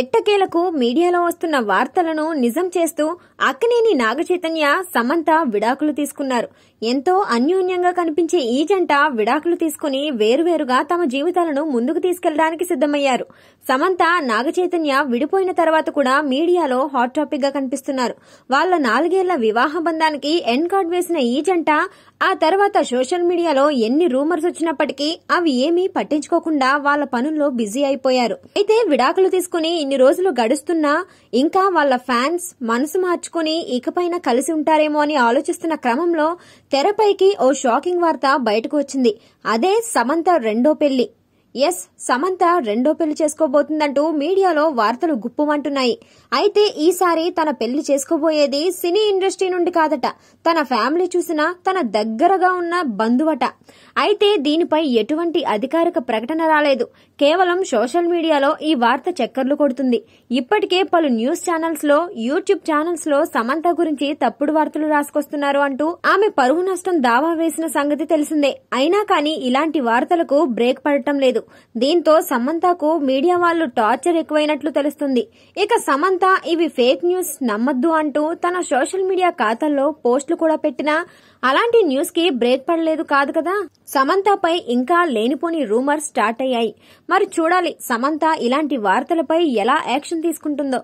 ఎట్టకేలకు మీడియాలో వస్తున్న వార్తలను నిజం చేస్తూ అక్కినేని నాగచైతన్య సమంత విడాకులు తీసుకున్నారు ఎంతో అన్యోన్యంగా కనిపించే ఈ జంట విడాకులు తీసుకుని వేరువేరుగా తమ జీవితాలను ముందుకు తీసుకెళ్లడానికి సిద్ధమయ్యారు సమంత నాగచైతన్య విడిపోయిన తర్వాత కూడా మీడియాలో హాట్ టాపిక్ గా కనిపిస్తున్నారు వాళ్ళ నాలుగేళ్ల వివాహ బంధానికి ఎన్ కార్డ్ వేసిన ఈ జంట ఆ తర్వాత సోషల్ మీడియాలో ఎన్ని రూమర్స్ వచ్చినప్పటికీ అవి ఏమీ పట్టించుకోకుండా వాళ్ళ పనుల్లో బిజీ అయిపోయారు అయితే విడాకులు తీసుకుని ఇన్ని రోజులు గడుస్తున్నా ఇంకా వాళ్ళ ఫ్యాన్స్ మనసు మార్చుకుని ఇకపైన కలిసి ఉంటారేమో అని ఆలోచిస్తున్న క్రమంలో తెరపైకి ఓ షాకింగ్ వార్త బయటకు వచ్చింది అదే సమంత రెండో పెళ్లి ఎస్ సమంత రెండో పెళ్లి చేసుకోబోతుందంటూ మీడియాలో వార్తలు గుప్పుమంటున్నాయి అయితే ఈసారి తన పెళ్లి చేసుకోబోయేది సినీ ఇండస్ట్రీ నుండి కాదట తన ఫ్యామిలీ చూసిన తన దగ్గరగా ఉన్న బంధువట అయితే దీనిపై ఎటువంటి అధికారిక ప్రకటన రాలేదు కేవలం సోషల్ మీడియాలో ఈ వార్త చక్కర్లు కొడుతుంది ఇప్పటికే పలు న్యూస్ ఛానల్స్ లో యూట్యూబ్ ఛానల్స్ లో సమంత గురించి తప్పుడు వార్తలు రాసుకొస్తున్నారు అంటూ ఆమె పరువు నష్టం దావా వేసిన సంగతి తెలిసిందే అయినా కానీ ఇలాంటి వార్తలకు బ్రేక్ పడటం లేదు చేశారు దీంతో సమంతకు మీడియా వాళ్ళు టార్చర్ ఎక్కువైనట్లు తెలుస్తుంది ఇక సమంత ఇవి ఫేక్ న్యూస్ నమ్మద్దు అంటూ తన సోషల్ మీడియా ఖాతాల్లో పోస్టులు కూడా పెట్టినా అలాంటి న్యూస్ కి బ్రేక్ పడలేదు కాదు కదా సమంతపై ఇంకా లేనిపోని రూమర్స్ స్టార్ట్ అయ్యాయి మరి చూడాలి సమంత ఇలాంటి వార్తలపై ఎలా యాక్షన్ తీసుకుంటుందో